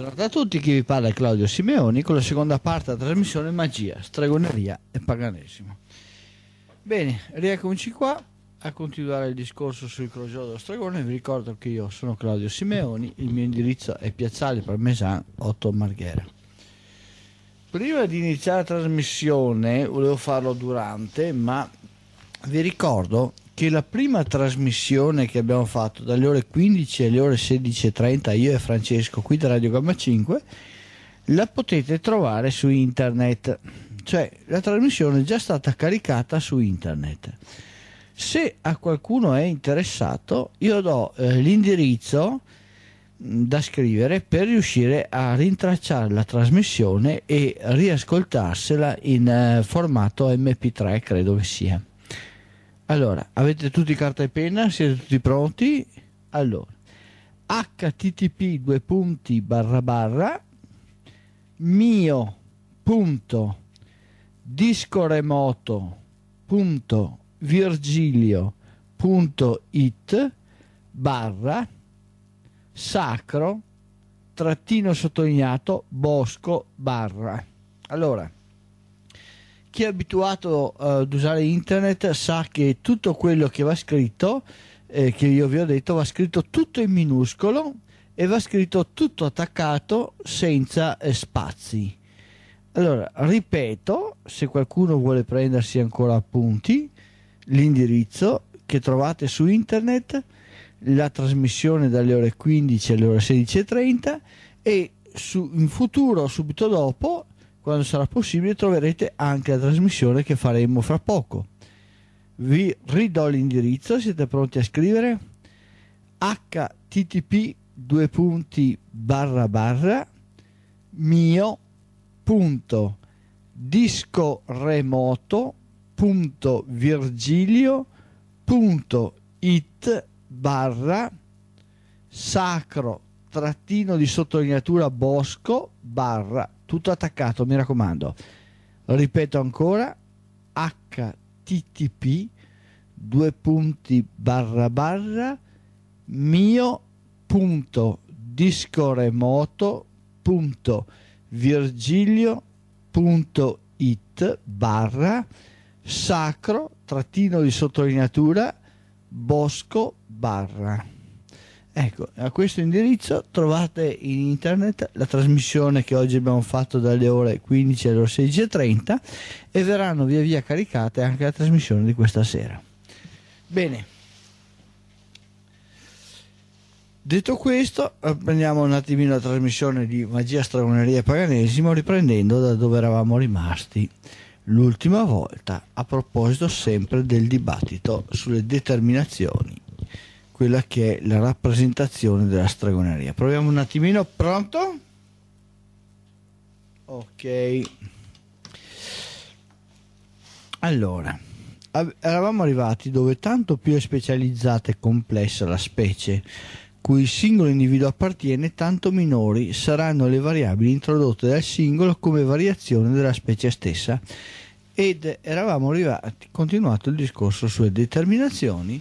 Buongiorno a tutti, chi vi parla è Claudio Simeoni con la seconda parte della trasmissione Magia, Stregoneria e Paganesimo. Bene, rieccoci qua a continuare il discorso sul crogiolo dello stregone. Vi ricordo che io sono Claudio Simeoni, il mio indirizzo è Piazzale Parmesan 8 Marghera. Prima di iniziare la trasmissione, volevo farlo durante, ma vi ricordo che la prima trasmissione che abbiamo fatto dalle ore 15 alle ore 16.30 io e Francesco qui da Radio Gamma 5 la potete trovare su internet cioè la trasmissione è già stata caricata su internet se a qualcuno è interessato io do eh, l'indirizzo mm, da scrivere per riuscire a rintracciare la trasmissione e riascoltarsela in eh, formato mp3 credo che sia allora, avete tutti carta e penna? Siete tutti pronti? Allora, http due punti barra barra mio punto discoremoto punto virgilio punto it barra sacro trattino sottolineato bosco barra allora chi è abituato uh, ad usare internet sa che tutto quello che va scritto, eh, che io vi ho detto, va scritto tutto in minuscolo e va scritto tutto attaccato senza eh, spazi. Allora, ripeto, se qualcuno vuole prendersi ancora appunti, l'indirizzo che trovate su internet, la trasmissione dalle ore 15 alle ore 16.30 e su, in futuro, subito dopo, quando sarà possibile troverete anche la trasmissione che faremo fra poco. Vi ridò l'indirizzo, siete pronti a scrivere? http due punti barra barra mio punto disco remoto punto virgilio punto it barra sacro trattino di sottolineatura bosco barra tutto attaccato mi raccomando ripeto ancora http due punti barra barra mio punto disco remoto punto virgilio punto it barra sacro trattino di sottolineatura bosco barra Ecco, a questo indirizzo trovate in internet la trasmissione che oggi abbiamo fatto dalle ore 15 alle ore 16.30 e verranno via via caricate anche la trasmissione di questa sera. Bene. Detto questo, eh, prendiamo un attimino la trasmissione di Magia, Stragoneria e Paganesimo riprendendo da dove eravamo rimasti l'ultima volta a proposito sempre del dibattito sulle determinazioni quella che è la rappresentazione della stregoneria. Proviamo un attimino, pronto? Ok. Allora, eravamo arrivati dove tanto più è specializzata e complessa la specie, cui il singolo individuo appartiene, tanto minori saranno le variabili introdotte dal singolo come variazione della specie stessa. Ed eravamo arrivati, continuato il discorso sulle determinazioni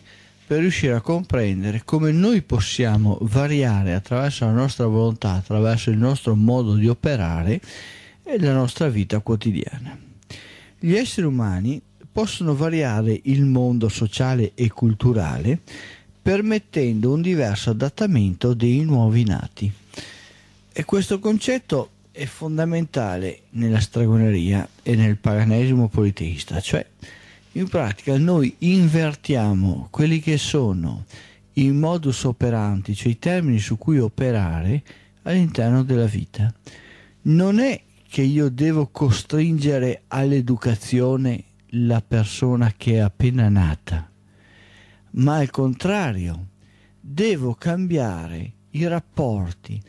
per riuscire a comprendere come noi possiamo variare attraverso la nostra volontà, attraverso il nostro modo di operare e la nostra vita quotidiana. Gli esseri umani possono variare il mondo sociale e culturale permettendo un diverso adattamento dei nuovi nati. E questo concetto è fondamentale nella stregoneria e nel paganesimo politeista, cioè in pratica noi invertiamo quelli che sono i modus operandi, cioè i termini su cui operare all'interno della vita. Non è che io devo costringere all'educazione la persona che è appena nata, ma al contrario, devo cambiare i rapporti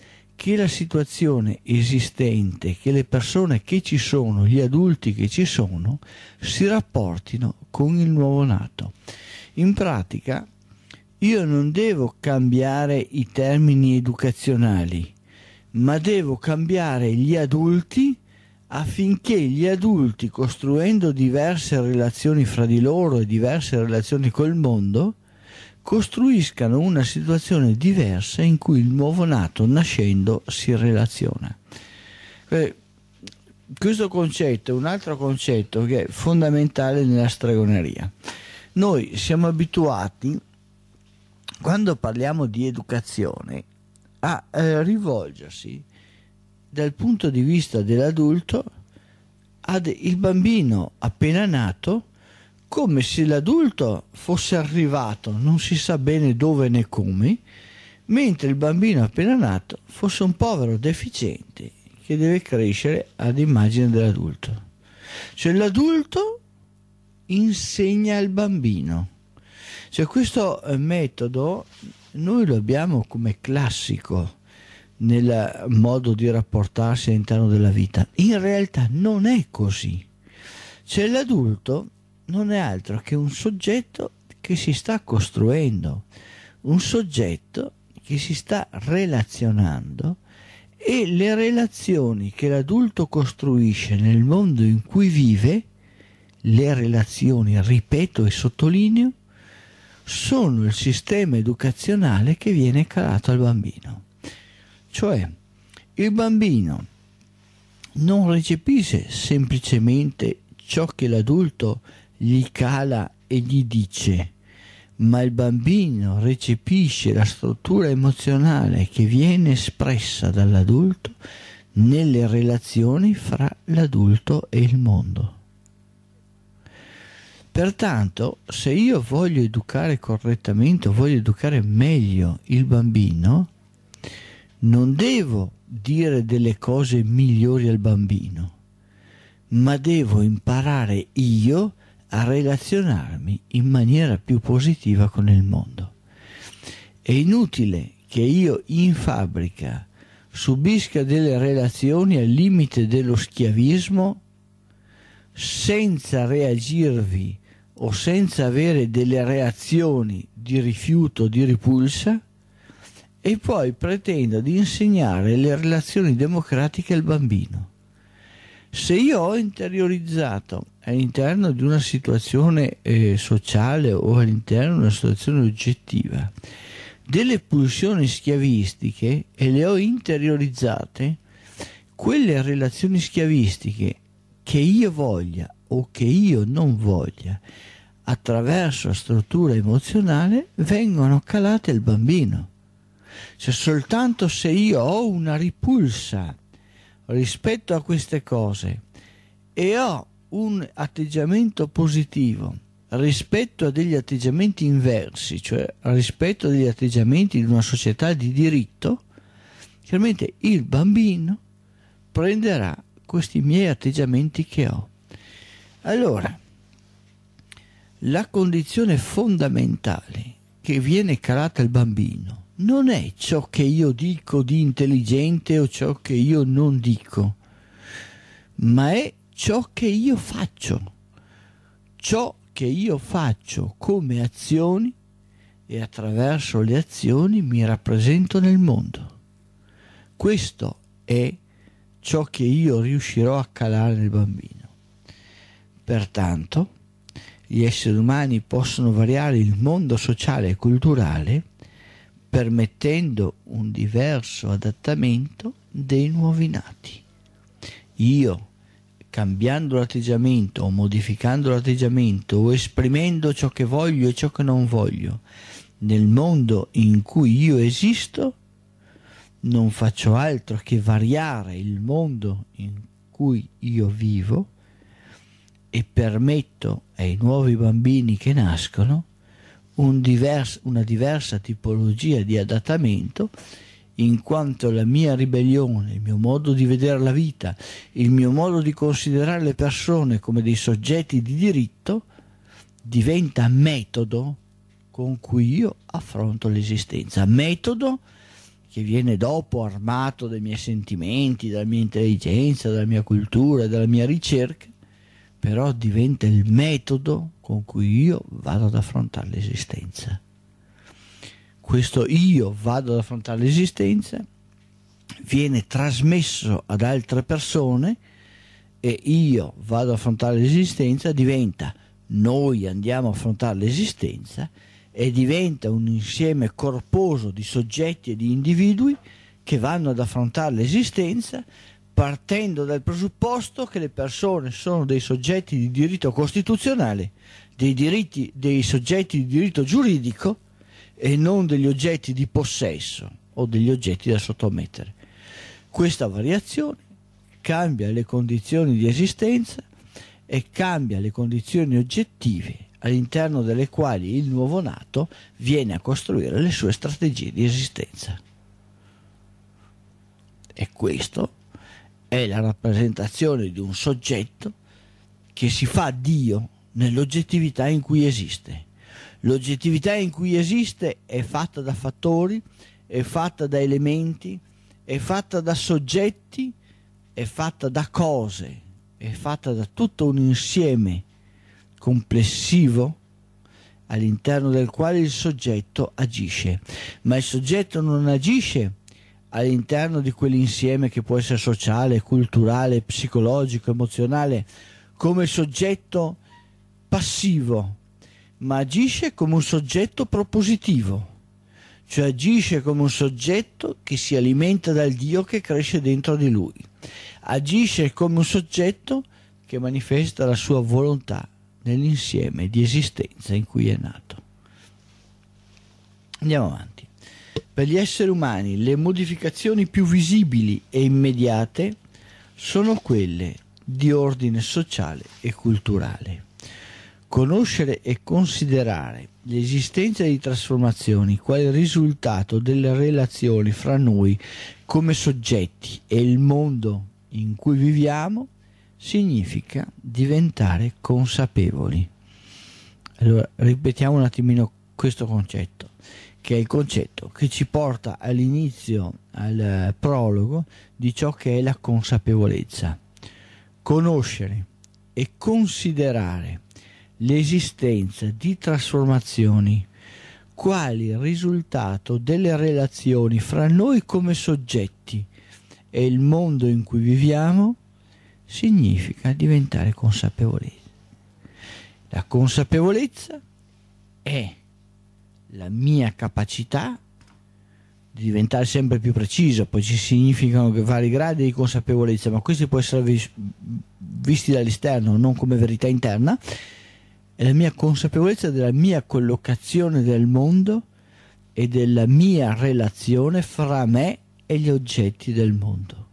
che la situazione esistente, che le persone che ci sono, gli adulti che ci sono, si rapportino con il nuovo nato. In pratica, io non devo cambiare i termini educazionali, ma devo cambiare gli adulti affinché gli adulti, costruendo diverse relazioni fra di loro e diverse relazioni col mondo, costruiscano una situazione diversa in cui il nuovo nato nascendo si relaziona. Eh, questo concetto è un altro concetto che è fondamentale nella stregoneria. Noi siamo abituati, quando parliamo di educazione, a eh, rivolgersi dal punto di vista dell'adulto al bambino appena nato come se l'adulto fosse arrivato non si sa bene dove né come, mentre il bambino appena nato fosse un povero deficiente che deve crescere ad immagine dell'adulto. Cioè l'adulto insegna al bambino. Cioè questo eh, metodo noi lo abbiamo come classico nel modo di rapportarsi all'interno della vita. In realtà non è così. C'è cioè, l'adulto non è altro che un soggetto che si sta costruendo, un soggetto che si sta relazionando e le relazioni che l'adulto costruisce nel mondo in cui vive, le relazioni, ripeto e sottolineo, sono il sistema educazionale che viene calato al bambino. Cioè, il bambino non recepisce semplicemente ciò che l'adulto gli cala e gli dice ma il bambino recepisce la struttura emozionale che viene espressa dall'adulto nelle relazioni fra l'adulto e il mondo. Pertanto, se io voglio educare correttamente o voglio educare meglio il bambino, non devo dire delle cose migliori al bambino, ma devo imparare io a a relazionarmi in maniera più positiva con il mondo. È inutile che io in fabbrica subisca delle relazioni al limite dello schiavismo senza reagirvi o senza avere delle reazioni di rifiuto, di ripulsa, e poi pretenda di insegnare le relazioni democratiche al bambino. Se io ho interiorizzato all'interno di una situazione eh, sociale o all'interno di una situazione oggettiva delle pulsioni schiavistiche e le ho interiorizzate, quelle relazioni schiavistiche che io voglia o che io non voglia, attraverso la struttura emozionale, vengono calate al bambino. Cioè soltanto se io ho una ripulsa rispetto a queste cose e ho un atteggiamento positivo rispetto a degli atteggiamenti inversi, cioè rispetto a degli atteggiamenti di una società di diritto, chiaramente il bambino prenderà questi miei atteggiamenti che ho. Allora, la condizione fondamentale che viene calata al bambino non è ciò che io dico di intelligente o ciò che io non dico, ma è ciò che io faccio, ciò che io faccio come azioni e attraverso le azioni mi rappresento nel mondo. Questo è ciò che io riuscirò a calare nel bambino. Pertanto, gli esseri umani possono variare il mondo sociale e culturale permettendo un diverso adattamento dei nuovi nati. Io cambiando l'atteggiamento o modificando l'atteggiamento o esprimendo ciò che voglio e ciò che non voglio nel mondo in cui io esisto, non faccio altro che variare il mondo in cui io vivo e permetto ai nuovi bambini che nascono un divers, una diversa tipologia di adattamento in quanto la mia ribellione, il mio modo di vedere la vita, il mio modo di considerare le persone come dei soggetti di diritto, diventa metodo con cui io affronto l'esistenza. Metodo che viene dopo armato dai miei sentimenti, dalla mia intelligenza, dalla mia cultura, dalla mia ricerca, però diventa il metodo con cui io vado ad affrontare l'esistenza questo io vado ad affrontare l'esistenza viene trasmesso ad altre persone e io vado ad affrontare l'esistenza diventa noi andiamo ad affrontare l'esistenza e diventa un insieme corposo di soggetti e di individui che vanno ad affrontare l'esistenza partendo dal presupposto che le persone sono dei soggetti di diritto costituzionale, dei, diritti, dei soggetti di diritto giuridico e non degli oggetti di possesso o degli oggetti da sottomettere. Questa variazione cambia le condizioni di esistenza e cambia le condizioni oggettive all'interno delle quali il nuovo nato viene a costruire le sue strategie di esistenza. E questo è la rappresentazione di un soggetto che si fa Dio nell'oggettività in cui esiste. L'oggettività in cui esiste è fatta da fattori, è fatta da elementi, è fatta da soggetti, è fatta da cose, è fatta da tutto un insieme complessivo all'interno del quale il soggetto agisce, ma il soggetto non agisce all'interno di quell'insieme che può essere sociale, culturale, psicologico, emozionale, come soggetto passivo, ma agisce come un soggetto propositivo, cioè agisce come un soggetto che si alimenta dal Dio che cresce dentro di lui, agisce come un soggetto che manifesta la sua volontà nell'insieme di esistenza in cui è nato. Andiamo avanti. Per gli esseri umani le modificazioni più visibili e immediate sono quelle di ordine sociale e culturale. Conoscere e considerare l'esistenza di trasformazioni quale risultato delle relazioni fra noi come soggetti e il mondo in cui viviamo significa diventare consapevoli. Allora, ripetiamo un attimino questo concetto, che è il concetto che ci porta all'inizio, al prologo, di ciò che è la consapevolezza. Conoscere e considerare l'esistenza di trasformazioni quali risultato delle relazioni fra noi come soggetti e il mondo in cui viviamo significa diventare consapevoli. La consapevolezza è la mia capacità di diventare sempre più preciso, poi ci significano vari gradi di consapevolezza, ma questi possono essere visti dall'esterno, non come verità interna, è la mia consapevolezza della mia collocazione del mondo e della mia relazione fra me e gli oggetti del mondo.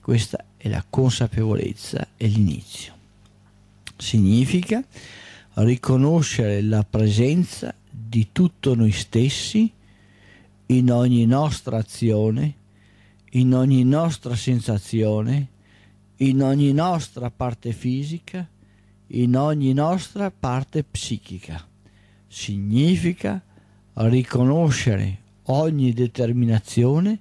Questa è la consapevolezza e l'inizio. Significa riconoscere la presenza di tutto noi stessi in ogni nostra azione, in ogni nostra sensazione, in ogni nostra parte fisica, in ogni nostra parte psichica. Significa riconoscere ogni determinazione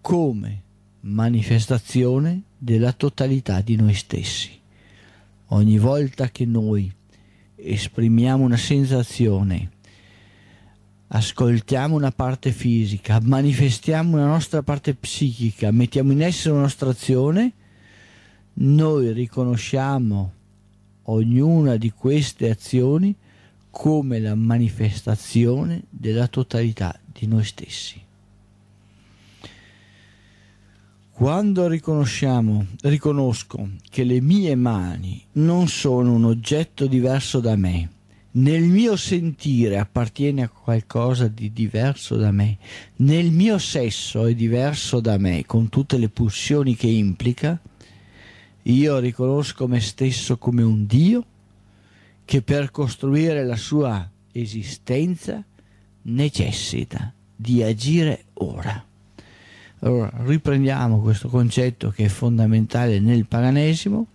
come manifestazione della totalità di noi stessi. Ogni volta che noi esprimiamo una sensazione, ascoltiamo una parte fisica, manifestiamo una nostra parte psichica, mettiamo in essere una nostra azione, noi riconosciamo ognuna di queste azioni come la manifestazione della totalità di noi stessi. Quando riconosco che le mie mani non sono un oggetto diverso da me, nel mio sentire appartiene a qualcosa di diverso da me, nel mio sesso è diverso da me, con tutte le pulsioni che implica, io riconosco me stesso come un Dio che per costruire la sua esistenza necessita di agire ora. Allora, riprendiamo questo concetto che è fondamentale nel paganesimo.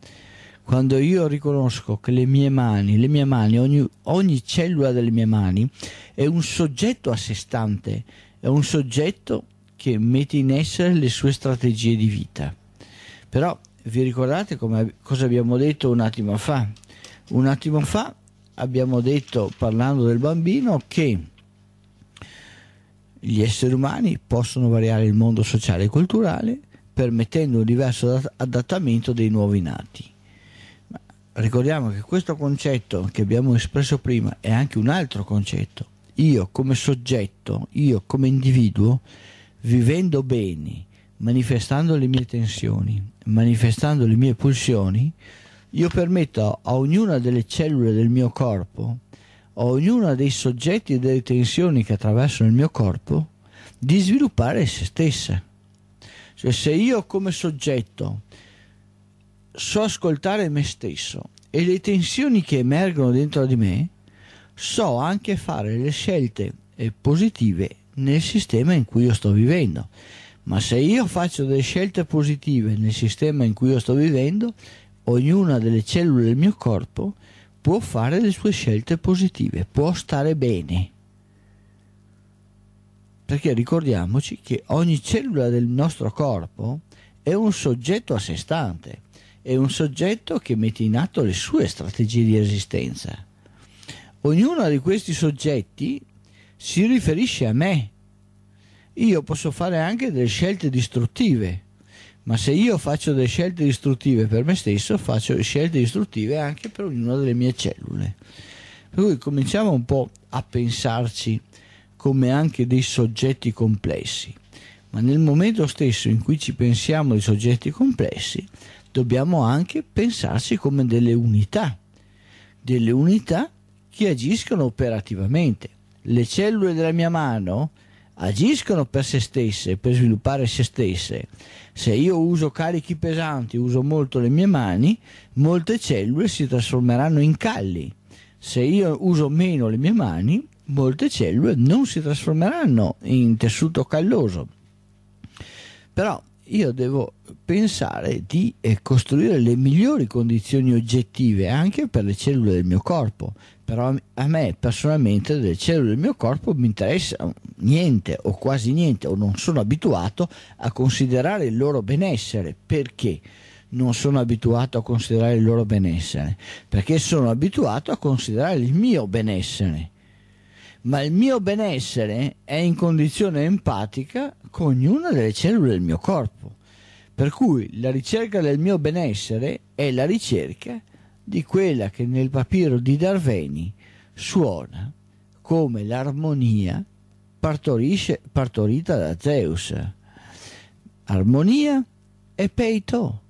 Quando io riconosco che le mie mani, le mie mani ogni, ogni cellula delle mie mani è un soggetto a sé stante, è un soggetto che mette in essere le sue strategie di vita. Però vi ricordate come, cosa abbiamo detto un attimo fa? Un attimo fa abbiamo detto, parlando del bambino, che gli esseri umani possono variare il mondo sociale e culturale permettendo un diverso adattamento dei nuovi nati. Ma ricordiamo che questo concetto che abbiamo espresso prima è anche un altro concetto. Io come soggetto, io come individuo, vivendo bene manifestando le mie tensioni, manifestando le mie pulsioni, io permetto a ognuna delle cellule del mio corpo, a ognuna dei soggetti e delle tensioni che attraversano il mio corpo, di sviluppare se stessa. Cioè se io come soggetto so ascoltare me stesso e le tensioni che emergono dentro di me, so anche fare le scelte positive nel sistema in cui io sto vivendo ma se io faccio delle scelte positive nel sistema in cui io sto vivendo, ognuna delle cellule del mio corpo può fare le sue scelte positive, può stare bene. Perché ricordiamoci che ogni cellula del nostro corpo è un soggetto a sé stante, è un soggetto che mette in atto le sue strategie di esistenza. Ognuno di questi soggetti si riferisce a me, io posso fare anche delle scelte distruttive, ma se io faccio delle scelte distruttive per me stesso, faccio scelte distruttive anche per ognuna delle mie cellule. Per cui cominciamo un po' a pensarci come anche dei soggetti complessi, ma nel momento stesso in cui ci pensiamo di soggetti complessi, dobbiamo anche pensarci come delle unità, delle unità che agiscono operativamente. Le cellule della mia mano agiscono per se stesse, per sviluppare se stesse. Se io uso carichi pesanti, uso molto le mie mani, molte cellule si trasformeranno in calli. Se io uso meno le mie mani, molte cellule non si trasformeranno in tessuto calloso. Però io devo pensare di eh, costruire le migliori condizioni oggettive anche per le cellule del mio corpo, però a me personalmente delle cellule del mio corpo mi interessa niente o quasi niente o non sono abituato a considerare il loro benessere perché non sono abituato a considerare il loro benessere perché sono abituato a considerare il mio benessere ma il mio benessere è in condizione empatica con ognuna delle cellule del mio corpo. Per cui la ricerca del mio benessere è la ricerca di quella che nel papiro di Darveni suona come l'armonia partorita da Zeus. Armonia e peito,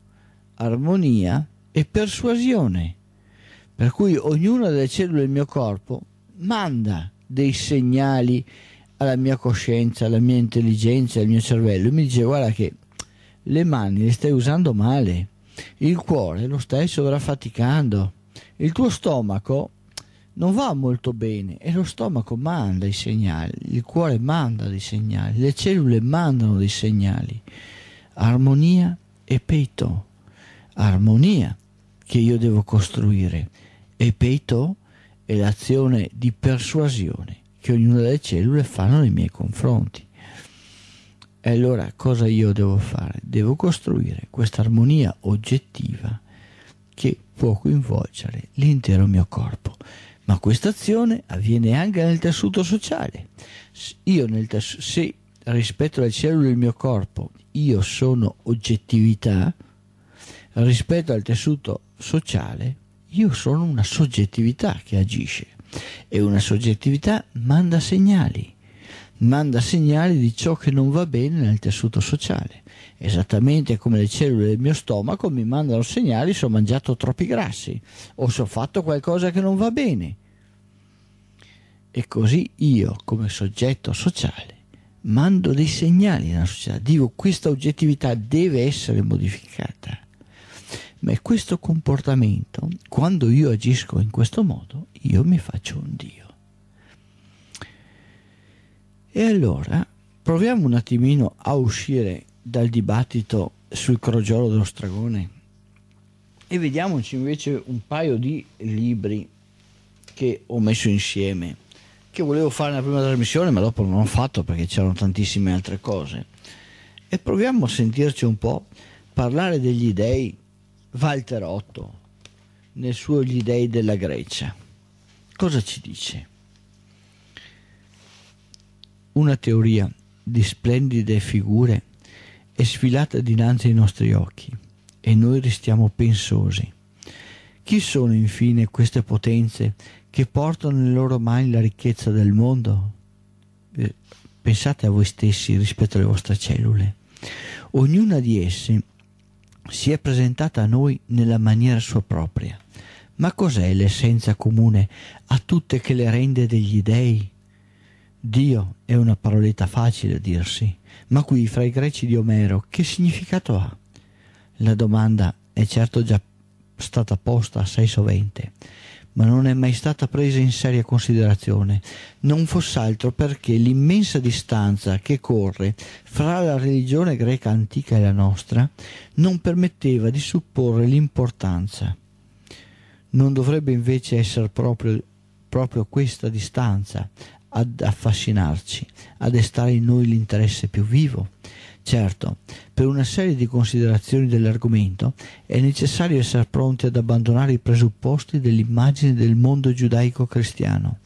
armonia e persuasione. Per cui ognuna delle cellule del mio corpo manda dei segnali alla mia coscienza, alla mia intelligenza, al mio cervello. E Mi dice guarda che le mani le stai usando male, il cuore lo stai sovraffaticando, il tuo stomaco non va molto bene e lo stomaco manda i segnali, il cuore manda dei segnali, le cellule mandano dei segnali. Armonia e peito, armonia che io devo costruire e peito è l'azione di persuasione che ognuna delle cellule fanno nei miei confronti. E allora cosa io devo fare? Devo costruire questa armonia oggettiva che può coinvolgere l'intero mio corpo. Ma questa azione avviene anche nel tessuto sociale. Io nel tes- se rispetto alle cellule del mio corpo io sono oggettività, rispetto al tessuto sociale io sono una soggettività che agisce e una soggettività manda segnali, manda segnali di ciò che non va bene nel tessuto sociale, esattamente come le cellule del mio stomaco mi mandano segnali se ho mangiato troppi grassi o se ho fatto qualcosa che non va bene. E così io come soggetto sociale mando dei segnali nella società, dico questa oggettività deve essere modificata ma questo comportamento, quando io agisco in questo modo, io mi faccio un Dio. E allora proviamo un attimino a uscire dal dibattito sul crogiolo dello stragone e vediamoci invece un paio di libri che ho messo insieme che volevo fare nella prima trasmissione ma dopo non ho fatto perché c'erano tantissime altre cose e proviamo a sentirci un po' parlare degli dei Walter Otto nel suo Gli dei della Grecia. Cosa ci dice? Una teoria di splendide figure è sfilata dinanzi ai nostri occhi e noi restiamo pensosi. Chi sono infine queste potenze che portano nelle loro mani la ricchezza del mondo? Eh, pensate a voi stessi rispetto alle vostre cellule. Ognuna di esse si è presentata a noi nella maniera sua propria. Ma cos'è l'essenza comune a tutte che le rende degli dèi? Dio è una paroletta facile a dirsi, ma qui fra i greci di Omero che significato ha? La domanda è certo già stata posta assai sovente ma non è mai stata presa in seria considerazione, non foss'altro perché l'immensa distanza che corre fra la religione greca antica e la nostra non permetteva di supporre l'importanza. Non dovrebbe invece essere proprio, proprio questa distanza ad affascinarci, a destare in noi l'interesse più vivo Certo, per una serie di considerazioni dell'argomento è necessario essere pronti ad abbandonare i presupposti dell'immagine del mondo giudaico cristiano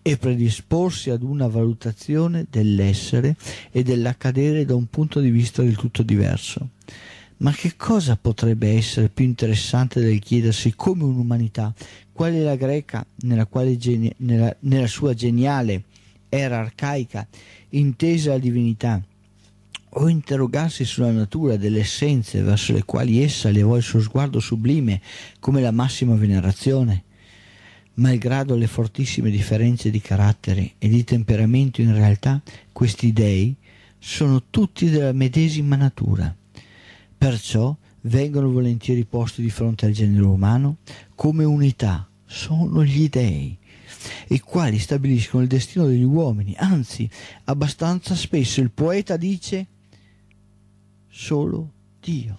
e predisporsi ad una valutazione dell'essere e dell'accadere da un punto di vista del tutto diverso. Ma che cosa potrebbe essere più interessante del chiedersi come un'umanità, quale la greca, nella, quale geni- nella, nella sua geniale era arcaica, intesa la divinità, o interrogarsi sulla natura delle essenze verso le quali essa levò il suo sguardo sublime come la massima venerazione, malgrado le fortissime differenze di carattere e di temperamento in realtà questi dei sono tutti della medesima natura. Perciò vengono volentieri posti di fronte al genere umano come unità, sono gli dei i quali stabiliscono il destino degli uomini, anzi, abbastanza spesso il poeta dice solo Dio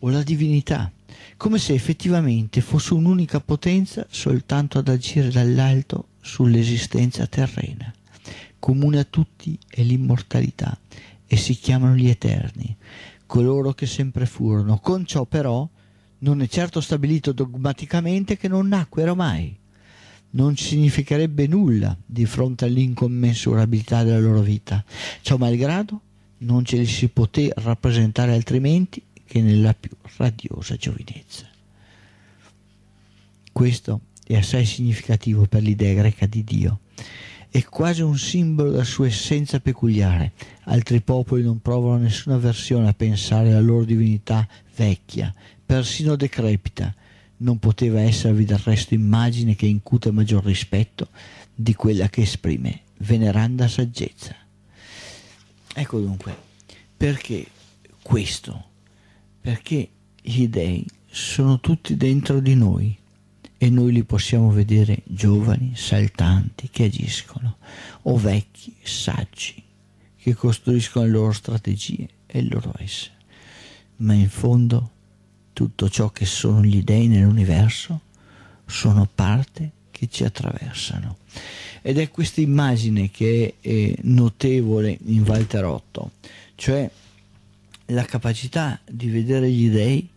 o la divinità, come se effettivamente fosse un'unica potenza soltanto ad agire dall'alto sull'esistenza terrena. Comune a tutti è l'immortalità e si chiamano gli eterni, coloro che sempre furono. Con ciò però non è certo stabilito dogmaticamente che non nacquero mai. Non significherebbe nulla di fronte all'incommensurabilità della loro vita. Ciò malgrado non ce li si poté rappresentare altrimenti che nella più radiosa giovinezza. Questo è assai significativo per l'idea greca di Dio. È quasi un simbolo della sua essenza peculiare. Altri popoli non provano nessuna avversione a pensare alla loro divinità vecchia, persino decrepita. Non poteva esservi del resto immagine che incute maggior rispetto di quella che esprime veneranda saggezza. Ecco dunque, perché questo? Perché gli dèi sono tutti dentro di noi e noi li possiamo vedere giovani, saltanti, che agiscono, o vecchi, saggi, che costruiscono le loro strategie e il loro essere. Ma in fondo tutto ciò che sono gli dèi nell'universo sono parte che ci attraversano ed è questa immagine che è notevole in Valterotto, cioè la capacità di vedere gli dèi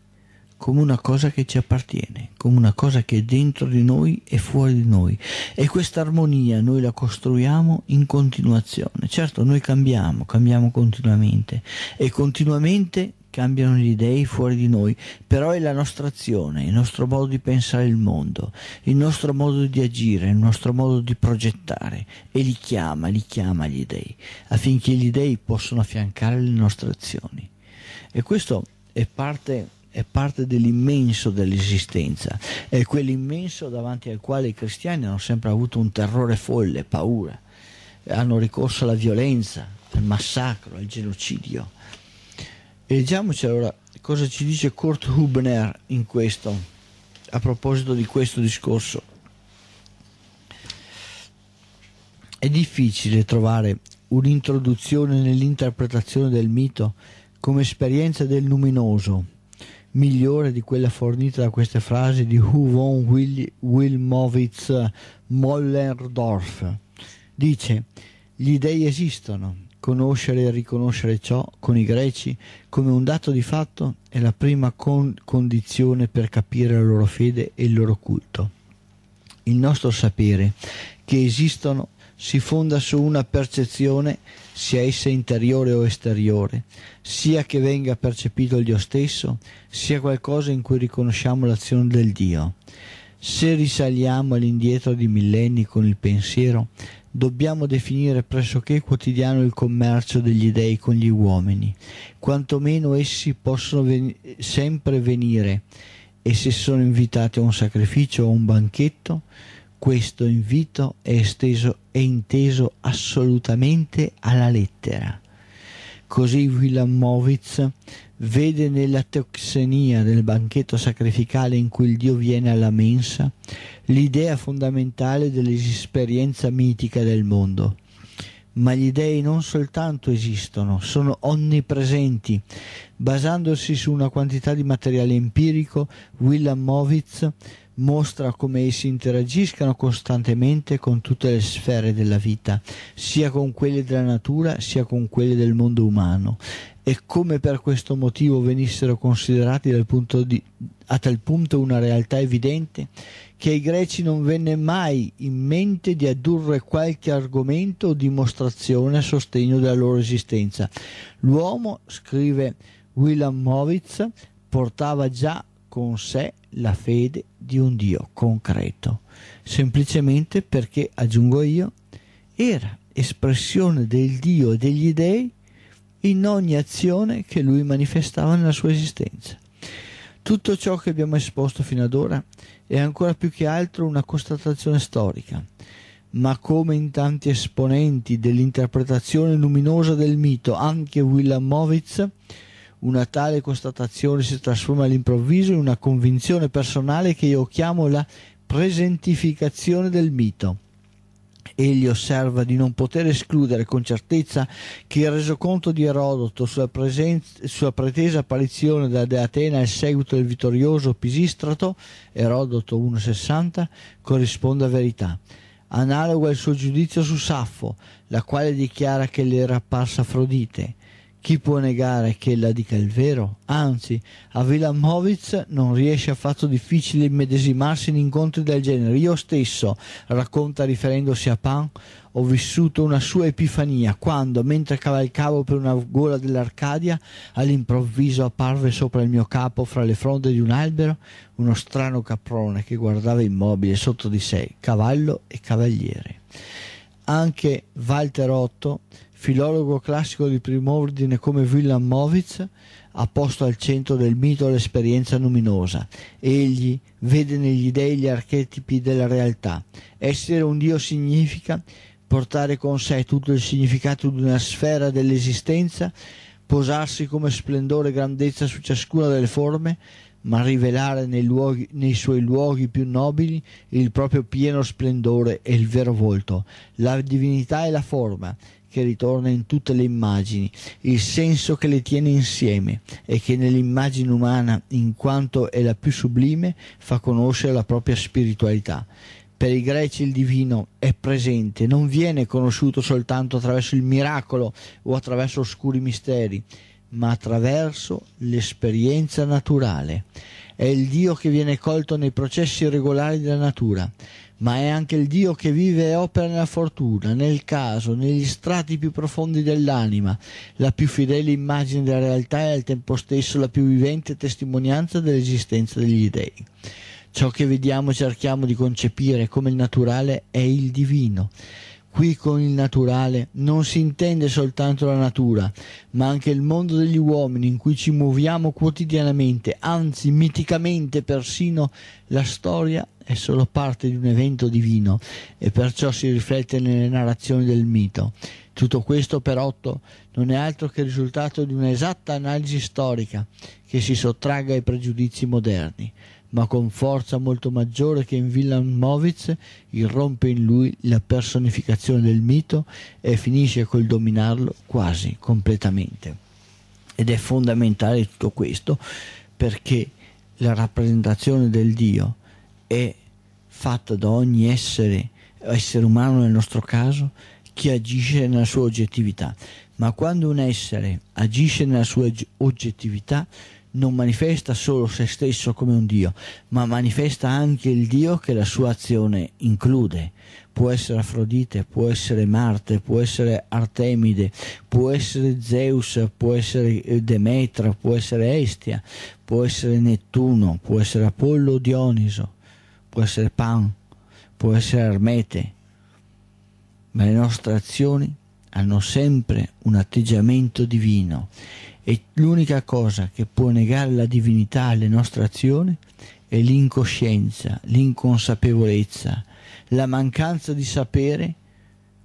come una cosa che ci appartiene, come una cosa che è dentro di noi e fuori di noi. E questa armonia noi la costruiamo in continuazione. Certo, noi cambiamo, cambiamo continuamente e continuamente cambiano gli dei fuori di noi, però è la nostra azione, il nostro modo di pensare il mondo, il nostro modo di agire, il nostro modo di progettare e li chiama, li chiama gli dei, affinché gli dei possano affiancare le nostre azioni. E questo è parte, è parte dell'immenso dell'esistenza, è quell'immenso davanti al quale i cristiani hanno sempre avuto un terrore folle, paura, hanno ricorso alla violenza, al massacro, al genocidio e leggiamoci allora cosa ci dice Kurt Hubner in questo, a proposito di questo discorso. È difficile trovare un'introduzione nell'interpretazione del mito come esperienza del luminoso, migliore di quella fornita da queste frasi di Huvon Will, Wilmowitz Mollerdorf. Dice, gli dei esistono, Conoscere e riconoscere ciò con i greci come un dato di fatto è la prima con condizione per capire la loro fede e il loro culto. Il nostro sapere che esistono si fonda su una percezione, sia essa interiore o esteriore, sia che venga percepito il Dio stesso, sia qualcosa in cui riconosciamo l'azione del Dio. Se risaliamo all'indietro di millenni con il pensiero, dobbiamo definire pressoché quotidiano il commercio degli dei con gli uomini, quantomeno essi possono ven- sempre venire e se sono invitati a un sacrificio o a un banchetto, questo invito è, esteso, è inteso assolutamente alla lettera. Così Wilhelm Movitz vede nella teoxenia del banchetto sacrificale in cui il Dio viene alla mensa l'idea fondamentale dell'esperienza mitica del mondo. Ma gli dei non soltanto esistono, sono onnipresenti. Basandosi su una quantità di materiale empirico, William Movitz mostra come essi interagiscano costantemente con tutte le sfere della vita, sia con quelle della natura sia con quelle del mondo umano, e come per questo motivo venissero considerati di, a tal punto una realtà evidente che ai greci non venne mai in mente di addurre qualche argomento o dimostrazione a sostegno della loro esistenza. L'uomo, scrive Wilhelm Movitz, portava già con sé la fede di un Dio concreto, semplicemente perché, aggiungo io, era espressione del Dio e degli dei in ogni azione che lui manifestava nella sua esistenza. Tutto ciò che abbiamo esposto fino ad ora è ancora più che altro una constatazione storica, ma come in tanti esponenti dell'interpretazione luminosa del mito, anche William Movitz una tale constatazione si trasforma all'improvviso in una convinzione personale che io chiamo la presentificazione del mito. Egli osserva di non poter escludere con certezza che il resoconto di Erodoto sulla, sulla pretesa apparizione da Atena al seguito del vittorioso Pisistrato, Erodoto 1,60, corrisponda a verità. Analogo al suo giudizio su Saffo, la quale dichiara che le era apparsa Afrodite. Chi può negare che ella dica il vero? Anzi, a Wilamowitz non riesce affatto difficile immedesimarsi in incontri del genere. Io stesso, racconta riferendosi a Pan, ho vissuto una sua epifania quando, mentre cavalcavo per una gola dell'Arcadia, all'improvviso apparve sopra il mio capo, fra le fronde di un albero, uno strano caprone che guardava immobile sotto di sé, cavallo e cavaliere. Anche Walter Otto filologo classico di prim'ordine come Willem Movitz ha posto al centro del mito l'esperienza luminosa. Egli vede negli dei gli archetipi della realtà. Essere un dio significa portare con sé tutto il significato di una sfera dell'esistenza, posarsi come splendore e grandezza su ciascuna delle forme, ma rivelare nei, luoghi, nei, suoi luoghi più nobili il proprio pieno splendore e il vero volto. La divinità è la forma, che ritorna in tutte le immagini, il senso che le tiene insieme e che nell'immagine umana, in quanto è la più sublime, fa conoscere la propria spiritualità. Per i greci il divino è presente, non viene conosciuto soltanto attraverso il miracolo o attraverso oscuri misteri, ma attraverso l'esperienza naturale. È il Dio che viene colto nei processi regolari della natura, ma è anche il Dio che vive e opera nella fortuna, nel caso, negli strati più profondi dell'anima, la più fedele immagine della realtà e al tempo stesso la più vivente testimonianza dell'esistenza degli dei. Ciò che vediamo e cerchiamo di concepire come il naturale è il divino. Qui con il naturale non si intende soltanto la natura, ma anche il mondo degli uomini in cui ci muoviamo quotidianamente, anzi miticamente persino la storia è solo parte di un evento divino e perciò si riflette nelle narrazioni del mito. Tutto questo, per Otto, non è altro che il risultato di un'esatta analisi storica che si sottragga ai pregiudizi moderni, ma con forza molto maggiore che in Wilhelm Movitz irrompe in lui la personificazione del mito e finisce col dominarlo quasi completamente. Ed è fondamentale tutto questo perché la rappresentazione del Dio è fatta da ogni essere, essere umano nel nostro caso, che agisce nella sua oggettività. Ma quando un essere agisce nella sua oggettività, non manifesta solo se stesso come un Dio, ma manifesta anche il Dio che la sua azione include. Può essere Afrodite, può essere Marte, può essere Artemide, può essere Zeus, può essere eh, Demetra, può essere Estia, può essere Nettuno, può essere Apollo o Dioniso può essere Pan, può essere Armete, ma le nostre azioni hanno sempre un atteggiamento divino e l'unica cosa che può negare la divinità alle nostre azioni è l'incoscienza, l'inconsapevolezza, la mancanza di sapere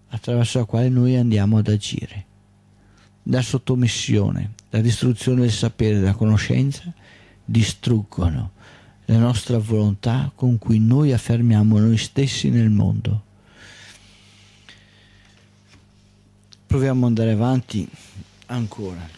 attraverso la quale noi andiamo ad agire. La sottomissione, la distruzione del sapere, e della conoscenza distruggono la nostra volontà con cui noi affermiamo noi stessi nel mondo. Proviamo ad andare avanti ancora.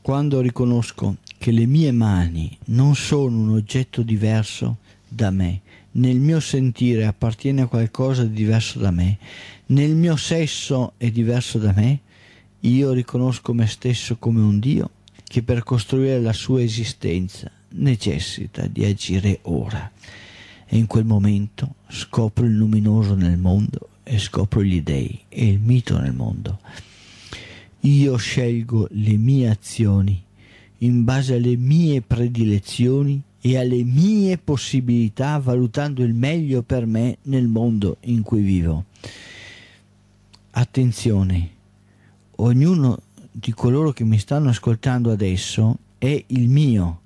Quando riconosco che le mie mani non sono un oggetto diverso da me, nel mio sentire appartiene a qualcosa di diverso da me, nel mio sesso è diverso da me, io riconosco me stesso come un Dio che per costruire la sua esistenza necessita di agire ora. E in quel momento scopro il luminoso nel mondo e scopro gli dèi e il mito nel mondo. Io scelgo le mie azioni in base alle mie predilezioni e alle mie possibilità valutando il meglio per me nel mondo in cui vivo. Attenzione, ognuno di coloro che mi stanno ascoltando adesso è il mio,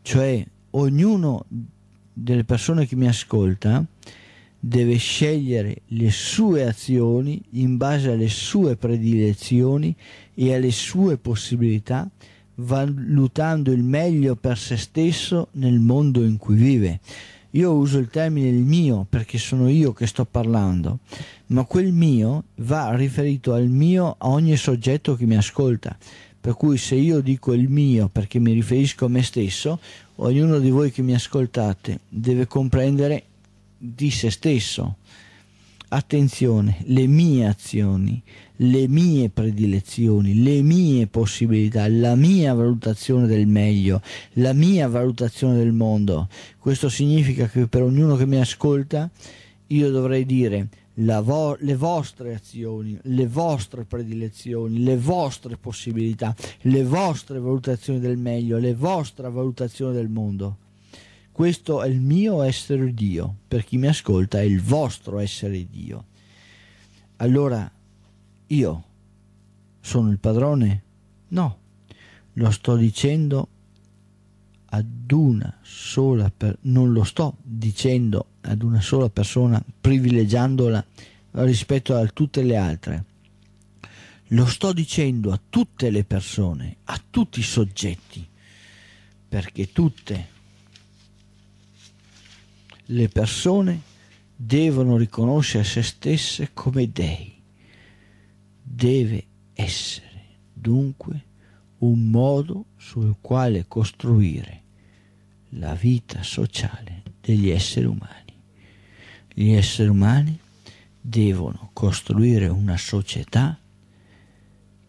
cioè ognuno delle persone che mi ascolta deve scegliere le sue azioni in base alle sue predilezioni e alle sue possibilità, valutando il meglio per se stesso nel mondo in cui vive. Io uso il termine il mio perché sono io che sto parlando, ma quel mio va riferito al mio a ogni soggetto che mi ascolta. Per cui se io dico il mio perché mi riferisco a me stesso, ognuno di voi che mi ascoltate deve comprendere di se stesso attenzione, le mie azioni, le mie predilezioni, le mie possibilità, la mia valutazione del meglio, la mia valutazione del mondo. Questo significa che per ognuno che mi ascolta io dovrei dire vo- le vostre azioni, le vostre predilezioni, le vostre possibilità, le vostre valutazioni del meglio, le vostra valutazione del mondo. Questo è il mio essere Dio, per chi mi ascolta è il vostro essere Dio. Allora io sono il padrone? No, lo sto dicendo ad una sola per, non lo sto dicendo ad una sola persona privilegiandola rispetto a tutte le altre. Lo sto dicendo a tutte le persone, a tutti i soggetti, perché tutte le persone devono riconoscere se stesse come dei. Deve essere dunque un modo sul quale costruire la vita sociale degli esseri umani. Gli esseri umani devono costruire una società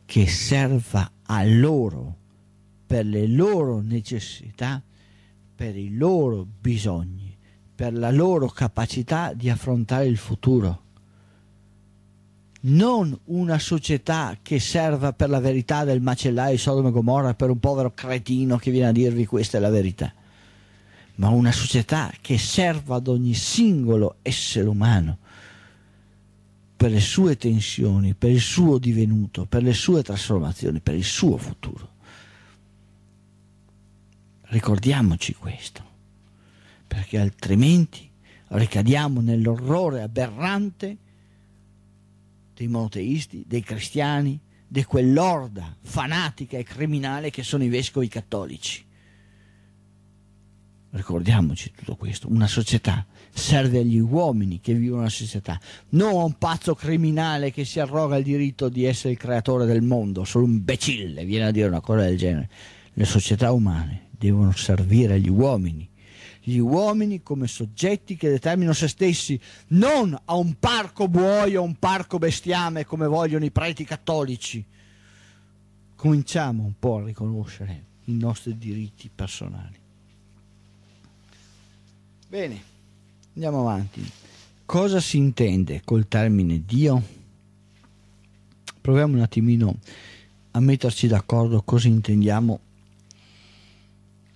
che serva a loro, per le loro necessità, per i loro bisogni per la loro capacità di affrontare il futuro. Non una società che serva per la verità del macellaio di Sodoma e Gomorra per un povero cretino che viene a dirvi questa è la verità, ma una società che serva ad ogni singolo essere umano per le sue tensioni, per il suo divenuto, per le sue trasformazioni, per il suo futuro. Ricordiamoci questo perché altrimenti ricadiamo nell'orrore aberrante dei monoteisti, dei cristiani, di quell'orda fanatica e criminale che sono i vescovi cattolici. Ricordiamoci tutto questo, una società serve agli uomini che vivono la società, non a un pazzo criminale che si arroga il diritto di essere il creatore del mondo, solo un imbecille viene a dire una cosa del genere. Le società umane devono servire agli uomini, gli uomini come soggetti che determinano se stessi, non a un parco buoi o un parco bestiame come vogliono i preti cattolici. Cominciamo un po' a riconoscere i nostri diritti personali. Bene, andiamo avanti. Cosa si intende col termine Dio? Proviamo un attimino a metterci d'accordo cosa intendiamo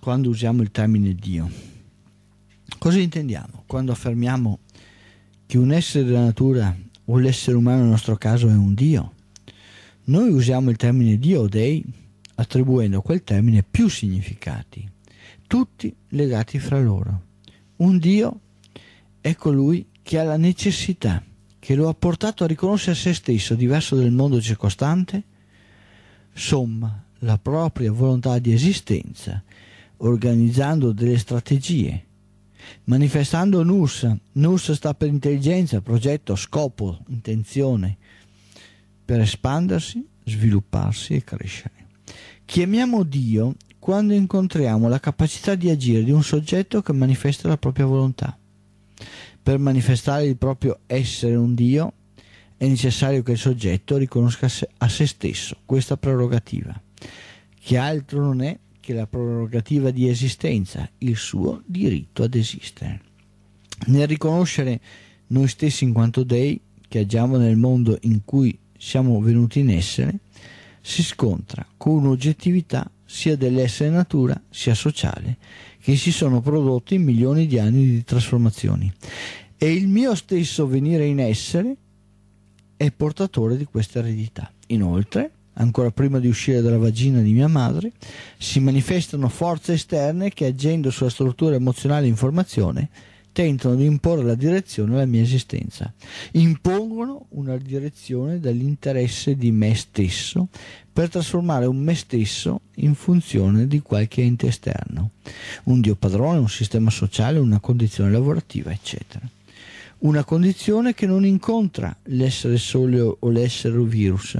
quando usiamo il termine Dio. Cosa intendiamo quando affermiamo che un essere della natura o l'essere umano nel nostro caso è un Dio? Noi usiamo il termine Dio o Dei attribuendo a quel termine più significati, tutti legati fra loro. Un Dio è colui che ha la necessità, che lo ha portato a riconoscere se stesso diverso dal mondo circostante, somma la propria volontà di esistenza, organizzando delle strategie manifestando NUS. NUS sta per intelligenza, progetto, scopo, intenzione, per espandersi, svilupparsi e crescere. Chiamiamo Dio quando incontriamo la capacità di agire di un soggetto che manifesta la propria volontà. Per manifestare il proprio essere un Dio è necessario che il soggetto riconosca a se stesso questa prerogativa, che altro non è anche la prerogativa di esistenza, il suo diritto ad esistere. Nel riconoscere noi stessi in quanto dei che agiamo nel mondo in cui siamo venuti in essere, si scontra con un'oggettività sia dell'essere natura sia sociale, che si sono prodotti in milioni di anni di trasformazioni. E il mio stesso venire in essere è portatore di questa eredità. Inoltre, ancora prima di uscire dalla vagina di mia madre, si manifestano forze esterne che, agendo sulla struttura emozionale in formazione, tentano di imporre la direzione alla mia esistenza. Impongono una direzione dall'interesse di me stesso per trasformare un me stesso in funzione di qualche ente esterno, un dio padrone, un sistema sociale, una condizione lavorativa, eccetera. Una condizione che non incontra l'essere solo o l'essere virus,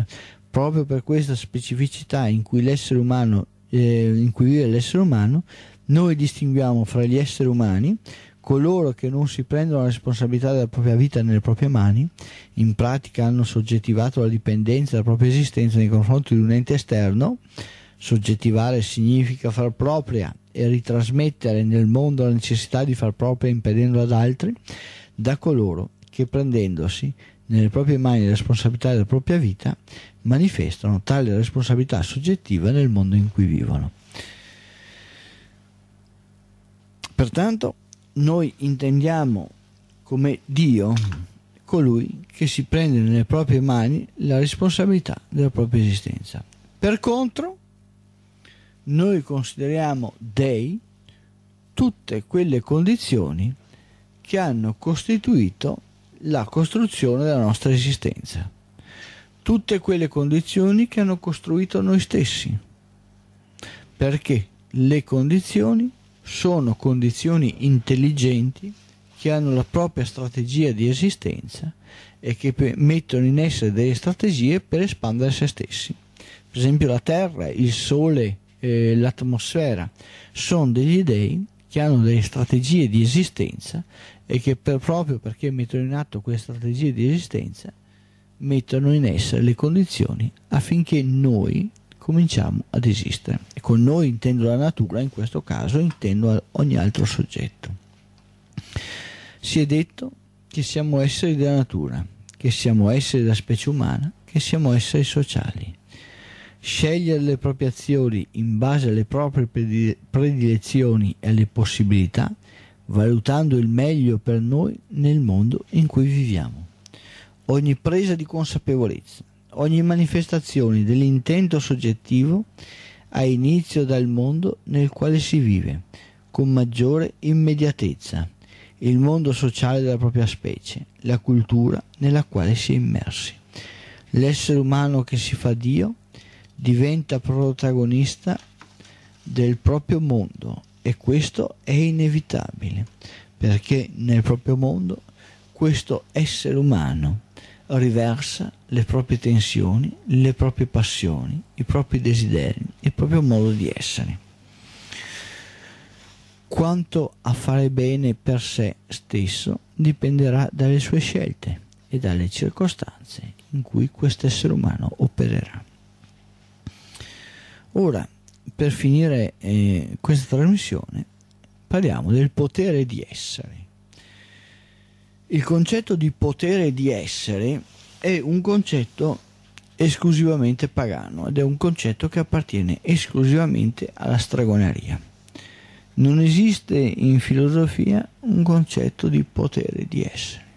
proprio per questa specificità in cui l'essere umano eh, in cui vive l'essere umano noi distinguiamo fra gli esseri umani coloro che non si prendono la responsabilità della propria vita nelle proprie mani, in pratica hanno soggettivato la dipendenza della propria esistenza nei confronti di un ente esterno, soggettivare significa far propria e ritrasmettere nel mondo la necessità di far propria impedendola ad altri, da coloro che prendendosi nelle proprie mani la responsabilità della propria vita, manifestano tale responsabilità soggettiva nel mondo in cui vivono. Pertanto noi intendiamo come Dio colui che si prende nelle proprie mani la responsabilità della propria esistenza. Per contro, noi consideriamo dei tutte quelle condizioni che hanno costituito la costruzione della nostra esistenza. Tutte quelle condizioni che hanno costruito noi stessi. Perché le condizioni sono condizioni intelligenti che hanno la propria strategia di esistenza e che mettono in essere delle strategie per espandere se stessi. Per esempio la Terra, il Sole, eh, l'atmosfera sono degli dei che hanno delle strategie di esistenza e che per, proprio perché mettono in atto queste strategie di esistenza mettono in essere le condizioni affinché noi cominciamo ad esistere. E con noi intendo la natura, in questo caso intendo ogni altro soggetto. Si è detto che siamo esseri della natura, che siamo esseri della specie umana, che siamo esseri sociali. Scegliere le proprie azioni in base alle proprie predilezioni e alle possibilità valutando il meglio per noi nel mondo in cui viviamo. Ogni presa di consapevolezza, ogni manifestazione dell'intento soggettivo ha inizio dal mondo nel quale si vive, con maggiore immediatezza, il mondo sociale della propria specie, la cultura nella quale si è immersi. L'essere umano che si fa Dio diventa protagonista del proprio mondo e questo è inevitabile perché nel proprio mondo questo essere umano riversa le proprie tensioni, le proprie passioni, i propri desideri, il proprio modo di essere. Quanto a fare bene per sé stesso dipenderà dalle sue scelte e dalle circostanze in cui questo essere umano opererà. Ora, per finire eh, questa trasmissione parliamo del potere di essere. Il concetto di potere di essere è un concetto esclusivamente pagano ed è un concetto che appartiene esclusivamente alla stregoneria. Non esiste in filosofia un concetto di potere di essere.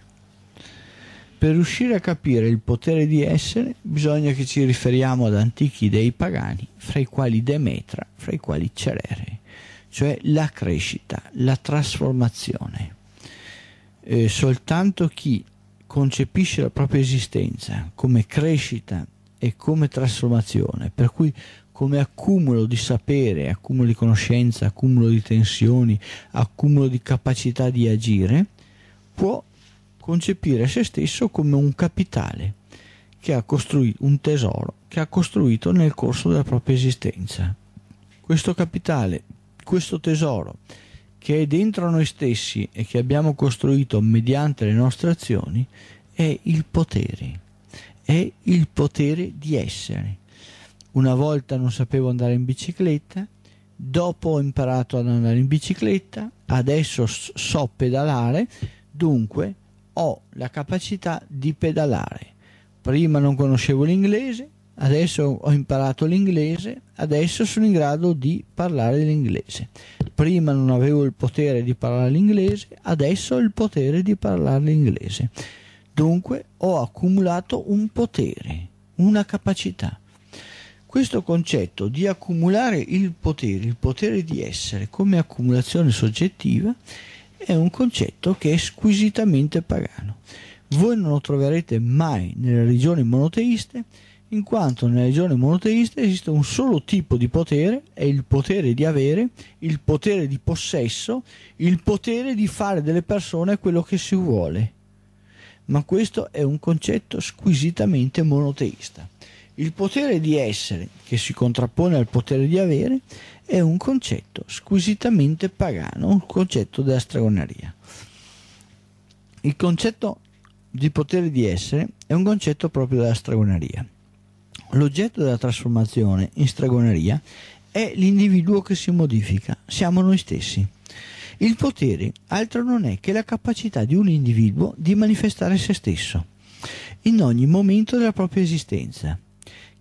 Per riuscire a capire il potere di essere bisogna che ci riferiamo ad antichi dei pagani, fra i quali Demetra, fra i quali Cerere, cioè la crescita, la trasformazione. Eh, soltanto chi concepisce la propria esistenza come crescita e come trasformazione, per cui come accumulo di sapere, accumulo di conoscenza, accumulo di tensioni, accumulo di capacità di agire, può concepire se stesso come un capitale, costrui- un tesoro che ha costruito nel corso della propria esistenza. Questo capitale, questo tesoro che è dentro noi stessi e che abbiamo costruito mediante le nostre azioni, è il potere, è il potere di essere. Una volta non sapevo andare in bicicletta, dopo ho imparato ad andare in bicicletta, adesso so pedalare, dunque ho la capacità di pedalare. Prima non conoscevo l'inglese, adesso ho imparato l'inglese, adesso sono in grado di parlare l'inglese. Prima non avevo il potere di parlare l'inglese, adesso ho il potere di parlare l'inglese. Dunque ho accumulato un potere, una capacità. Questo concetto di accumulare il potere, il potere di essere come accumulazione soggettiva, è un concetto che è squisitamente pagano. Voi non lo troverete mai nelle religioni monoteiste, in quanto nelle religioni monoteiste esiste un solo tipo di potere, è il potere di avere, il potere di possesso, il potere di fare delle persone quello che si vuole. Ma questo è un concetto squisitamente monoteista. Il potere di essere, che si contrappone al potere di avere, è un concetto squisitamente pagano, un concetto della stregoneria. Il concetto di potere di essere è un concetto proprio della stregoneria. L'oggetto della trasformazione in stregoneria è l'individuo che si modifica, siamo noi stessi. Il potere altro non è che la capacità di un individuo di manifestare se stesso in ogni momento della propria esistenza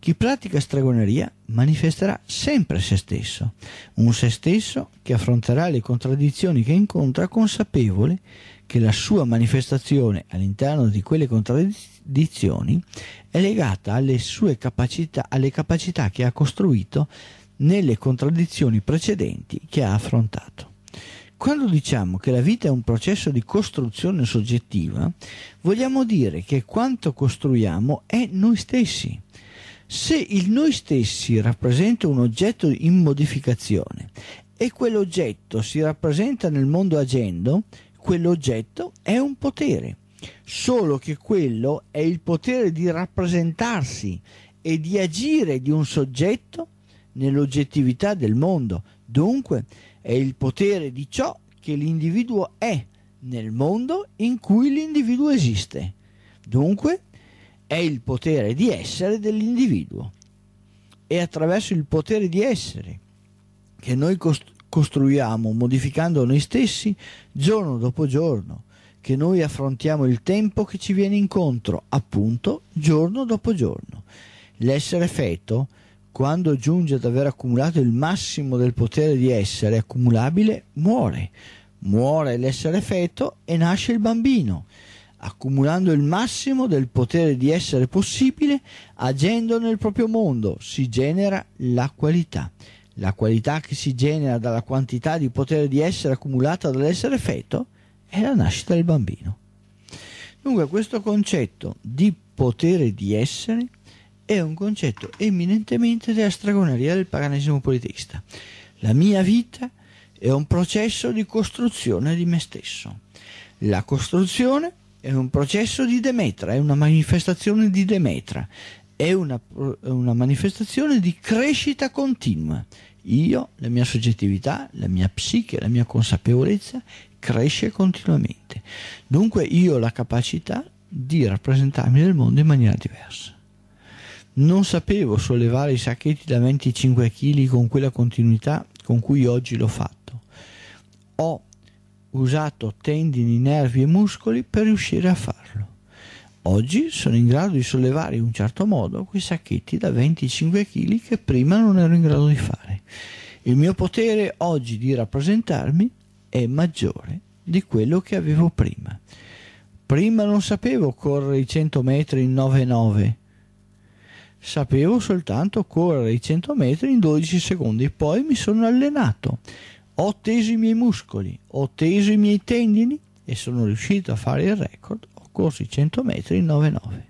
chi pratica stregoneria manifesterà sempre se stesso, un se stesso che affronterà le contraddizioni che incontra consapevole che la sua manifestazione all'interno di quelle contraddizioni è legata alle sue capacità, alle capacità che ha costruito nelle contraddizioni precedenti che ha affrontato. Quando diciamo che la vita è un processo di costruzione soggettiva, vogliamo dire che quanto costruiamo è noi stessi. Se il noi stessi rappresenta un oggetto in modificazione e quell'oggetto si rappresenta nel mondo agendo, quell'oggetto è un potere, solo che quello è il potere di rappresentarsi e di agire di un soggetto nell'oggettività del mondo, dunque è il potere di ciò che l'individuo è nel mondo in cui l'individuo esiste. Dunque è il potere di essere dell'individuo. È attraverso il potere di essere che noi costruiamo, modificando noi stessi giorno dopo giorno, che noi affrontiamo il tempo che ci viene incontro, appunto giorno dopo giorno. L'essere feto, quando giunge ad aver accumulato il massimo del potere di essere accumulabile, muore. Muore l'essere feto e nasce il bambino accumulando il massimo del potere di essere possibile, agendo nel proprio mondo, si genera la qualità. La qualità che si genera dalla quantità di potere di essere accumulata dall'essere feto è la nascita del bambino. Dunque questo concetto di potere di essere è un concetto eminentemente della stregoneria del paganesimo politeista. La mia vita è un processo di costruzione di me stesso. La costruzione è un processo di Demetra, è una manifestazione di Demetra, è una, una manifestazione di crescita continua. Io, la mia soggettività, la mia psiche, la mia consapevolezza cresce continuamente. Dunque io ho la capacità di rappresentarmi nel mondo in maniera diversa. Non sapevo sollevare i sacchetti da 25 kg con quella continuità con cui oggi l'ho fatto. Ho usato tendini, nervi e muscoli per riuscire a farlo. Oggi sono in grado di sollevare in un certo modo quei sacchetti da 25 kg che prima non ero in grado di fare. Il mio potere oggi di rappresentarmi è maggiore di quello che avevo prima. Prima non sapevo correre i 100 metri in 9,9, sapevo soltanto correre i 100 metri in 12 secondi, poi mi sono allenato ho teso i miei muscoli, ho teso i miei tendini e sono riuscito a fare il record, ho corso i 100 metri in 9,9. 9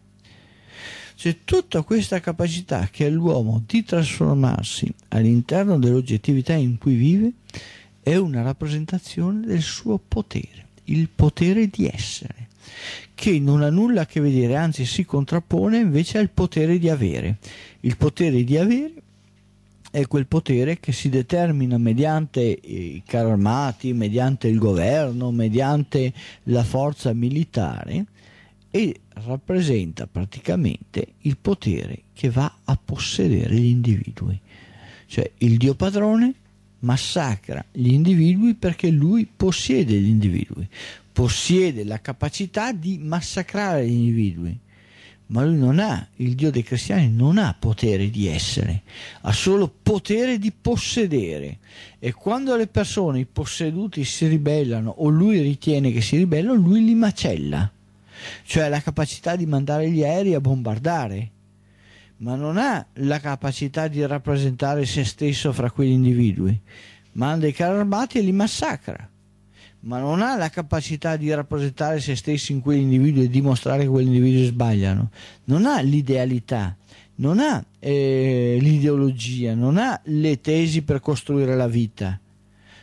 C'è tutta questa capacità che ha l'uomo di trasformarsi all'interno dell'oggettività in cui vive è una rappresentazione del suo potere, il potere di essere, che non ha nulla a che vedere, anzi si contrappone invece al potere di avere. Il potere di avere è quel potere che si determina mediante eh, i carri armati, mediante il governo, mediante la forza militare e rappresenta praticamente il potere che va a possedere gli individui. Cioè il Dio padrone massacra gli individui perché lui possiede gli individui, possiede la capacità di massacrare gli individui ma lui non ha, il Dio dei cristiani non ha potere di essere, ha solo potere di possedere. E quando le persone, i posseduti, si ribellano o lui ritiene che si ribellano, lui li macella, cioè la capacità di mandare gli aerei a bombardare, ma non ha la capacità di rappresentare se stesso fra quegli individui, manda i carri armati e li massacra ma non ha la capacità di rappresentare se stessi in quell'individuo e dimostrare che quell'individuo sbagliano, non ha l'idealità, non ha eh, l'ideologia, non ha le tesi per costruire la vita,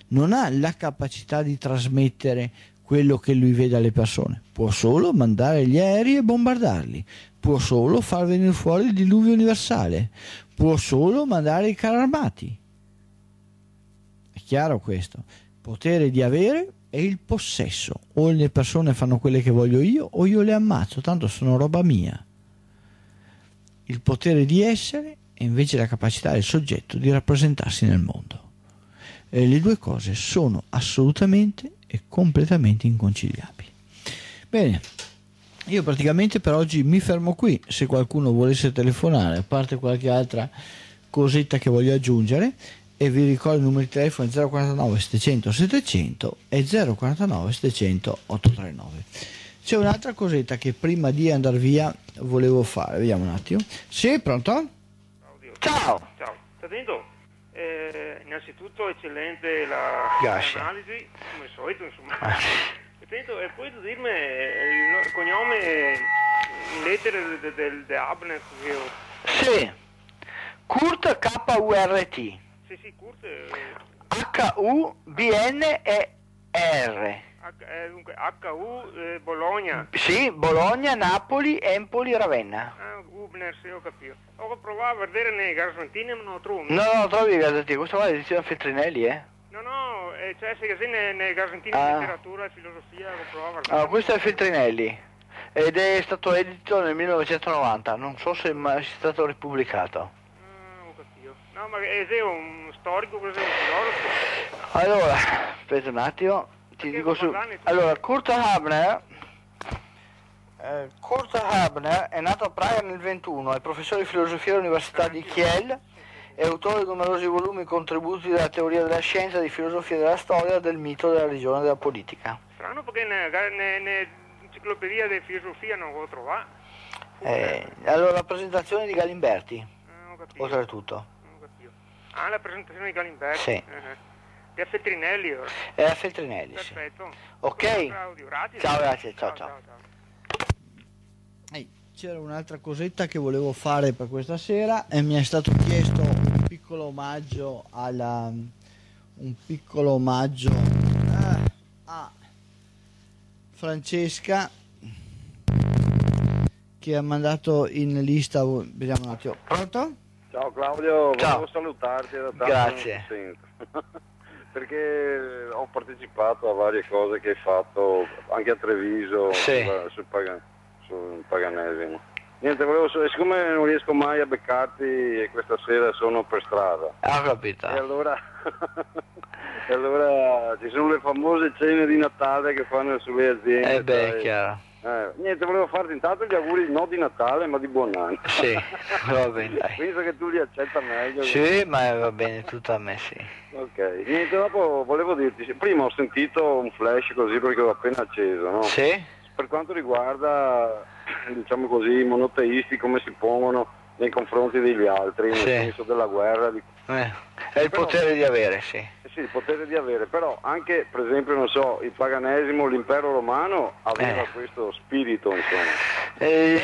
non ha la capacità di trasmettere quello che lui vede alle persone, può solo mandare gli aerei e bombardarli, può solo far venire fuori il diluvio universale, può solo mandare i carri armati. È chiaro questo? Potere di avere, è il possesso. O le persone fanno quelle che voglio io o io le ammazzo, tanto sono roba mia. Il potere di essere è invece la capacità del soggetto di rappresentarsi nel mondo. E eh, le due cose sono assolutamente e completamente inconciliabili. Bene, io praticamente per oggi mi fermo qui, se qualcuno volesse telefonare, a parte qualche altra cosetta che voglio aggiungere, e vi ricordo i numeri di telefono 049 700 700 e 049 700 839 c'è un'altra cosetta che prima di andare via volevo fare vediamo un attimo si sì pronto? ciao ciao ciao eh, innanzitutto eccellente la Grazie. analisi come al solito insomma Tadendo, ah. e poi tu dirmi eh, il cognome eh, in lettere del de, de, Abner che io... sì Kurt KURT sì, sì, Kurt. H-U-B-N-E-R. Eh, dunque, HU eh, Bologna. Sì, Bologna, Napoli, Empoli, Ravenna. Ah, Gubner, sì, ho capito. Ho provato a vedere nei garzantini, ma non lo trovo. No, no, trovi i garzantini, questo qua è l'edizione Feltrinelli, eh. No, no, eh, cioè se così nei, nei garzantini ah. di letteratura e filosofia ho provato a vedere. Ah, questo è Feltrinelli ed è stato edito nel 1990, non so se è mai stato ripubblicato. No, ma è un storico, sei un filologo? Allora, aspetta un attimo, ti Perché dico su... allora, Kurt Habner... Eh, Kurt Habner è nato a Praga nel 21, è professore di filosofia all'Università di Kiel, è autore di numerosi volumi e contributi della teoria della scienza, di filosofia della storia, del mito, della religione e della politica. Strano perché nell'enciclopedia di filosofia non lo trova. Eh, allora, la presentazione di Galimberti, eh, oltretutto. Ah, la presentazione di Galimberti? Sì. Uh-huh. Di Feltrinelli ora? È eh, a Feltrinelli, Perfetto. Sì. Ok? Claudio, grazie. Ciao, grazie, ciao, ciao. ciao, ciao. Hey, c'era un'altra cosetta che volevo fare per questa sera e mi è stato chiesto un piccolo omaggio alla... un piccolo omaggio eh, a Francesca che ha mandato in lista vediamo un attimo pronto? Ciao Claudio, Ciao. volevo salutarti da tanto Grazie. perché ho partecipato a varie cose che hai fatto anche a Treviso sì. sul, Pagan- sul, Paganesimo. Niente, volevo so- siccome non riesco mai a beccarti e questa sera sono per strada. Ah, capito. E allora, e allora ci sono le famose cene di Natale che fanno sulle aziende. Eh beh, è chiaro eh, niente, volevo farti intanto gli auguri non di Natale ma di buon anno. Sì, va bene. Dai. Penso che tu li accetta meglio. Sì, quindi. ma va bene, tutto a me sì. Ok, niente, dopo volevo dirti, prima ho sentito un flash così perché l'ho appena acceso, no? Sì. Per quanto riguarda, diciamo così, i monoteisti come si pongono nei confronti degli altri, sì. nel senso della guerra. Di... Eh, è il potere di avere, sì sì, il potere di avere, però anche per esempio, non so, il paganesimo, l'impero romano aveva eh. questo spirito, insomma. Eh.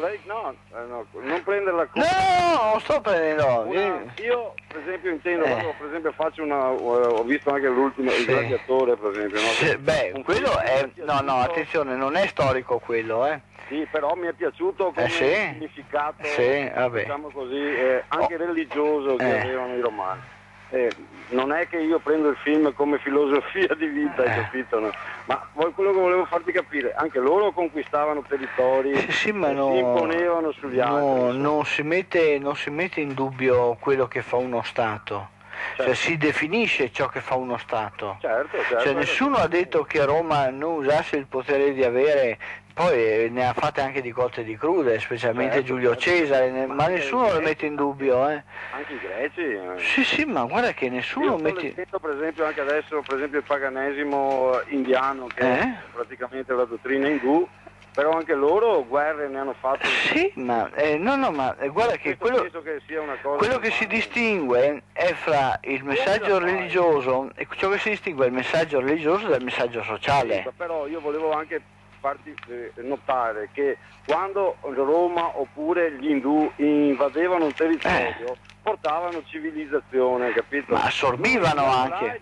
Lei, no, eh, no, non prendere la colpa. No, sto prendendo. Una, eh. io per esempio intendo, eh. per esempio faccio una, ho visto anche l'ultimo, sì. il gladiatore per esempio. No? Sì, beh, Un quello è, no, no, attenzione, non è storico quello, eh. Sì, però mi è piaciuto come eh sì. significato, sì, diciamo così, eh, anche oh. religioso che eh. avevano i romani. Eh, non è che io prendo il film come filosofia di vita, eh. capito? No? Ma quello che volevo farti capire, anche loro conquistavano territori, sì, sì, eh, no, si imponevano sugli no, altri. Non si, mette, non si, mette, in dubbio quello che fa uno Stato. Cioè, certo. Cioè, si definisce ciò che fa uno Stato. Certo, certo, cioè, nessuno ha detto che Roma non usasse il potere di avere poi eh, ne ha fatte anche di cotte di crude, specialmente certo, Giulio Cesare, ne... ma nessuno lo mette in dubbio. Eh. Anche i greci. Eh. Sì, sì, ma guarda che nessuno Io mette... Leggendo, per esempio anche adesso per esempio il paganesimo indiano, che eh? è praticamente la dottrina indù, però anche loro guerre ne hanno fatte. Sì, ma eh, no, no, ma eh, guarda che quello che, quello che si distingue è fra il messaggio religioso, e ciò che si distingue è il messaggio religioso dal messaggio sociale. Sì, però io volevo anche farti eh, notare che quando Roma oppure gli Hindu invadevano un territorio eh. portavano civilizzazione, capito? Ma assorbivano anche.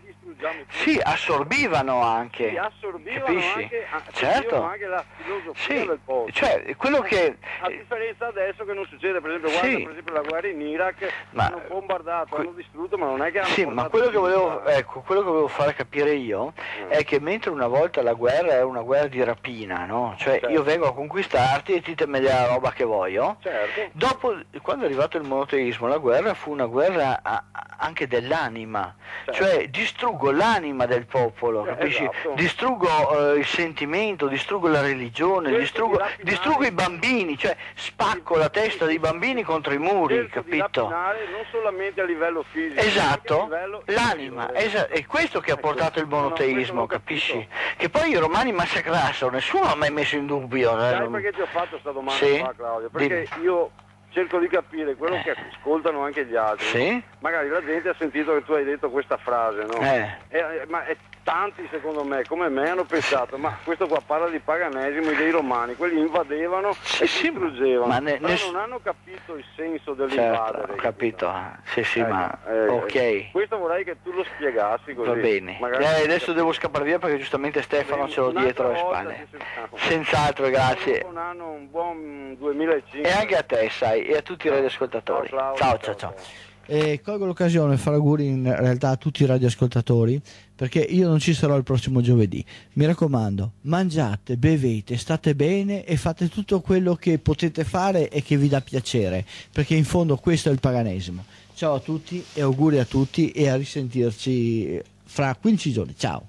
Sì, assorbivano anche. Sì, assorbivano capisci? anche, certo. anche la filosofia sì. del posto. Cioè, quello eh, che... A differenza adesso che non succede, per esempio, guarda, sì. per esempio la guerra in Iraq, ma... hanno bombardato, que... hanno distrutto, ma non è che hanno... Sì, ma quello che, volevo, ecco, quello che volevo fare capire io mm. è che mentre una volta la guerra era una guerra di rapina, no? Cioè certo. io vengo a conquistarti e ditemi la roba che voglio. Certo. Dopo, quando è arrivato il monoteismo, la guerra fu una guerra a, anche dell'anima, certo. cioè distruggo l'anima del popolo, eh, capisci? Esatto. Distruggo eh, il sentimento, distruggo la religione, distruggo, distruggo, i bambini, cioè spacco la testa dei bambini contro i muri, capito? non solamente a livello fisico, esatto, livello l'anima, esa- è questo che ha ecco. portato il monoteismo, no, capisci? Che poi i romani massacrassero, nessuno ha mai messo in dubbio. Eh, Sai eh, perché ti ho fatto fatto questa domanda sì? qua, Claudio, perché Dimmi. io cerco di capire quello eh. che ascoltano anche gli altri. Sì? Magari la gente ha sentito che tu hai detto questa frase, no? Eh. E, eh, ma è eh, tanti secondo me, come me, hanno pensato, ma questo qua parla di paganesimo e dei romani, quelli invadevano sì, e si distruggevano. Ma, ne, ma ness... non hanno capito il senso dell'invadere. Certo, ho capito, capito? Ah, sì sì, eh, ma eh, ok. Questo vorrei che tu lo spiegassi così. Va bene. adesso devo scappare via perché giustamente Stefano ce l'ho dietro le spalle. Senz'altro, grazie. Un anno, un buon 2005. Mm, e anche a te, sai e a tutti i radioascoltatori. Ciao, ciao, ciao. ciao. E colgo l'occasione per fare auguri in realtà a tutti i radioascoltatori perché io non ci sarò il prossimo giovedì. Mi raccomando, mangiate, bevete, state bene e fate tutto quello che potete fare e che vi dà piacere perché in fondo questo è il paganesimo. Ciao a tutti e auguri a tutti e a risentirci fra 15 giorni. Ciao.